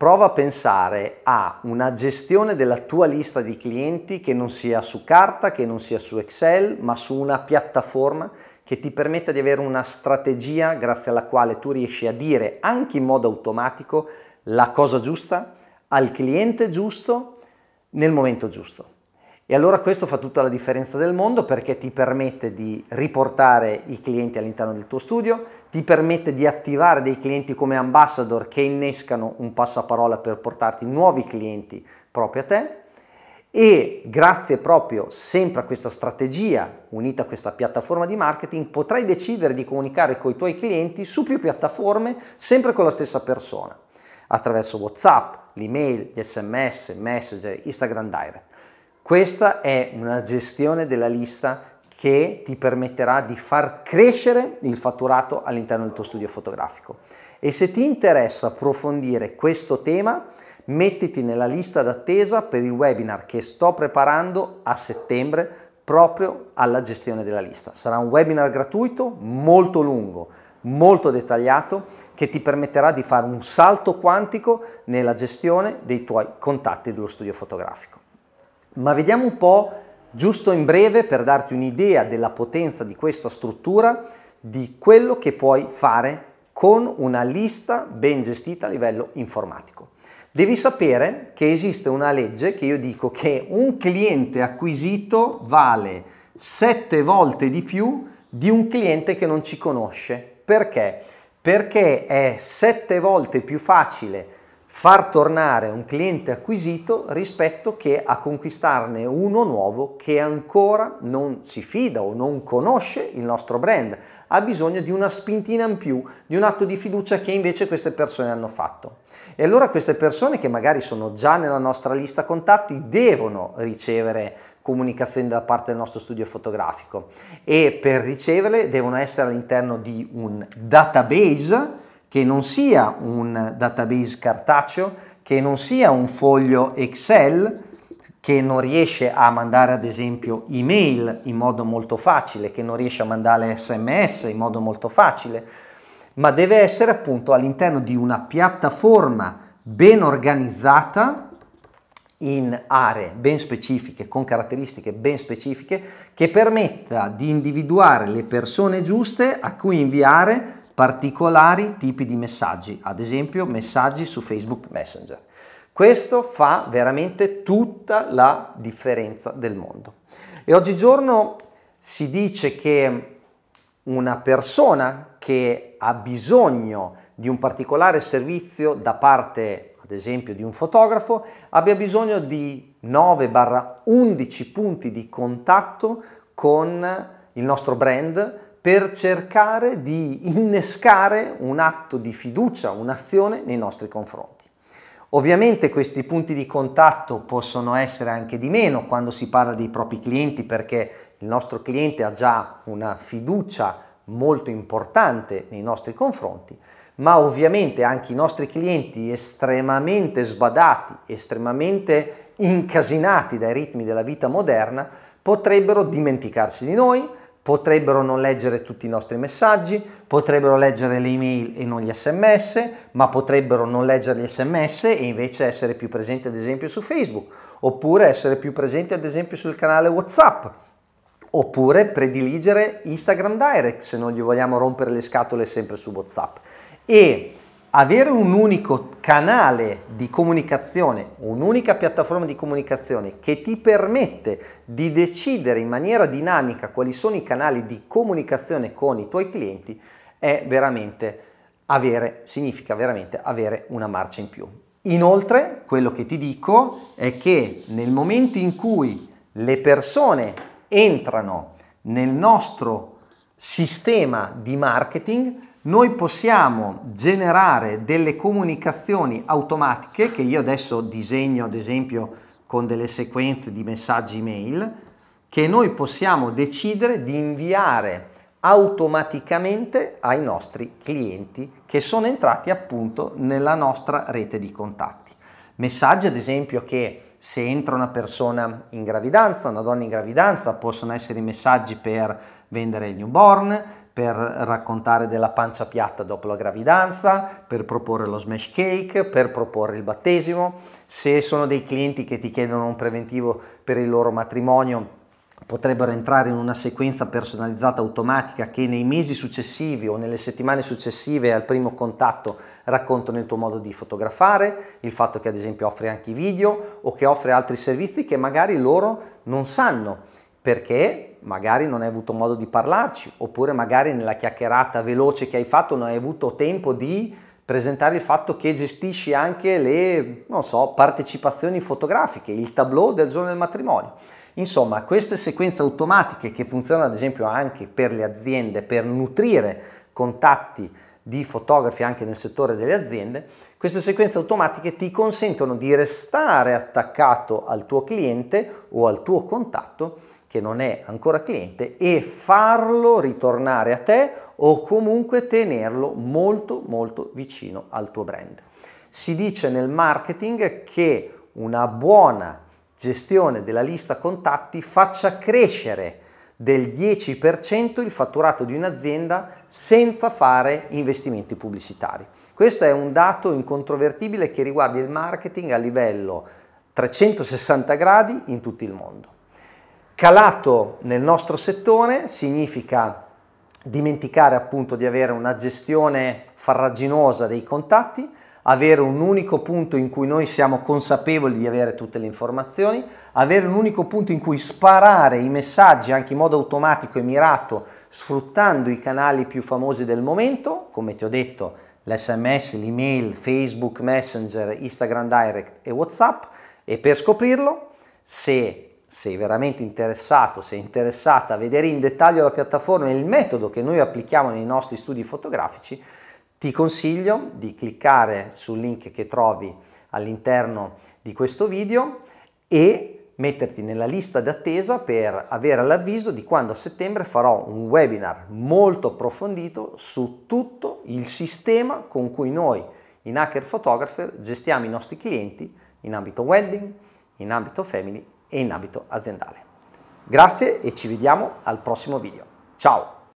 Prova a pensare a una gestione della tua lista di clienti che non sia su carta, che non sia su Excel, ma su una piattaforma che ti permetta di avere una strategia grazie alla quale tu riesci a dire anche in modo automatico la cosa giusta al cliente giusto nel momento giusto. E allora questo fa tutta la differenza del mondo perché ti permette di riportare i clienti all'interno del tuo studio, ti permette di attivare dei clienti come ambassador che innescano un passaparola per portarti nuovi clienti proprio a te e grazie proprio sempre a questa strategia unita a questa piattaforma di marketing potrai decidere di comunicare con i tuoi clienti su più piattaforme sempre con la stessa persona attraverso Whatsapp, l'email, gli SMS, Messenger, Instagram Direct. Questa è una gestione della lista che ti permetterà di far crescere il fatturato all'interno del tuo studio fotografico. E se ti interessa approfondire questo tema, mettiti nella lista d'attesa per il webinar che sto preparando a settembre proprio alla gestione della lista. Sarà un webinar gratuito molto lungo, molto dettagliato, che ti permetterà di fare un salto quantico nella gestione dei tuoi contatti dello studio fotografico. Ma vediamo un po', giusto in breve, per darti un'idea della potenza di questa struttura, di quello che puoi fare con una lista ben gestita a livello informatico. Devi sapere che esiste una legge che io dico che un cliente acquisito vale sette volte di più di un cliente che non ci conosce. Perché? Perché è sette volte più facile far tornare un cliente acquisito rispetto che a conquistarne uno nuovo che ancora non si fida o non conosce il nostro brand, ha bisogno di una spintina in più, di un atto di fiducia che invece queste persone hanno fatto. E allora queste persone che magari sono già nella nostra lista contatti devono ricevere comunicazioni da parte del nostro studio fotografico e per riceverle devono essere all'interno di un database che non sia un database cartaceo, che non sia un foglio Excel che non riesce a mandare ad esempio email in modo molto facile, che non riesce a mandare sms in modo molto facile, ma deve essere appunto all'interno di una piattaforma ben organizzata in aree ben specifiche, con caratteristiche ben specifiche, che permetta di individuare le persone giuste a cui inviare particolari tipi di messaggi, ad esempio messaggi su Facebook Messenger. Questo fa veramente tutta la differenza del mondo. E oggigiorno si dice che una persona che ha bisogno di un particolare servizio da parte, ad esempio, di un fotografo, abbia bisogno di 9-11 punti di contatto con il nostro brand, per cercare di innescare un atto di fiducia, un'azione nei nostri confronti. Ovviamente questi punti di contatto possono essere anche di meno quando si parla dei propri clienti perché il nostro cliente ha già una fiducia molto importante nei nostri confronti, ma ovviamente anche i nostri clienti estremamente sbadati, estremamente incasinati dai ritmi della vita moderna, potrebbero dimenticarsi di noi, potrebbero non leggere tutti i nostri messaggi, potrebbero leggere le email e non gli sms, ma potrebbero non leggere gli sms e invece essere più presenti ad esempio su Facebook, oppure essere più presenti ad esempio sul canale WhatsApp, oppure prediligere Instagram Direct se non gli vogliamo rompere le scatole sempre su WhatsApp. E avere un unico canale di comunicazione, un'unica piattaforma di comunicazione che ti permette di decidere in maniera dinamica quali sono i canali di comunicazione con i tuoi clienti è veramente avere, significa veramente avere una marcia in più. Inoltre, quello che ti dico è che nel momento in cui le persone entrano nel nostro sistema di marketing, noi possiamo generare delle comunicazioni automatiche che io adesso disegno ad esempio con delle sequenze di messaggi email che noi possiamo decidere di inviare automaticamente ai nostri clienti che sono entrati appunto nella nostra rete di contatti. Messaggi ad esempio che se entra una persona in gravidanza, una donna in gravidanza, possono essere messaggi per vendere il newborn, per raccontare della pancia piatta dopo la gravidanza, per proporre lo smash cake, per proporre il battesimo. Se sono dei clienti che ti chiedono un preventivo per il loro matrimonio, potrebbero entrare in una sequenza personalizzata automatica che nei mesi successivi o nelle settimane successive al primo contatto raccontano il tuo modo di fotografare, il fatto che ad esempio offri anche i video o che offre altri servizi che magari loro non sanno perché magari non hai avuto modo di parlarci, oppure magari nella chiacchierata veloce che hai fatto non hai avuto tempo di presentare il fatto che gestisci anche le, so, partecipazioni fotografiche, il tableau del giorno del matrimonio. Insomma, queste sequenze automatiche che funzionano ad esempio anche per le aziende, per nutrire contatti di fotografi anche nel settore delle aziende, queste sequenze automatiche ti consentono di restare attaccato al tuo cliente o al tuo contatto che non è ancora cliente e farlo ritornare a te o comunque tenerlo molto molto vicino al tuo brand. Si dice nel marketing che una buona gestione della lista contatti faccia crescere del 10% il fatturato di un'azienda senza fare investimenti pubblicitari. Questo è un dato incontrovertibile che riguarda il marketing a livello 360 gradi in tutto il mondo. Calato nel nostro settore significa dimenticare appunto di avere una gestione farraginosa dei contatti, avere un unico punto in cui noi siamo consapevoli di avere tutte le informazioni, avere un unico punto in cui sparare i messaggi anche in modo automatico e mirato sfruttando i canali più famosi del momento, come ti ho detto, l'SMS, l'email, Facebook Messenger, Instagram Direct e WhatsApp e per scoprirlo se sei veramente interessato, sei interessata a vedere in dettaglio la piattaforma e il metodo che noi applichiamo nei nostri studi fotografici, ti consiglio di cliccare sul link che trovi all'interno di questo video e metterti nella lista d'attesa per avere l'avviso di quando a settembre farò un webinar molto approfondito su tutto il sistema con cui noi in Hacker Photographer gestiamo i nostri clienti in ambito wedding, in ambito family e in ambito aziendale. Grazie e ci vediamo al prossimo video. Ciao!